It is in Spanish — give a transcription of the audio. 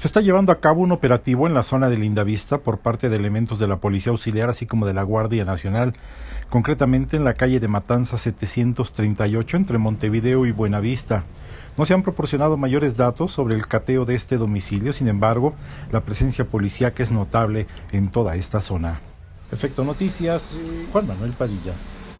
Se está llevando a cabo un operativo en la zona de Lindavista por parte de elementos de la Policía Auxiliar, así como de la Guardia Nacional, concretamente en la calle de Matanza 738 entre Montevideo y Buenavista. No se han proporcionado mayores datos sobre el cateo de este domicilio, sin embargo, la presencia que es notable en toda esta zona. Efecto Noticias, Juan Manuel Padilla.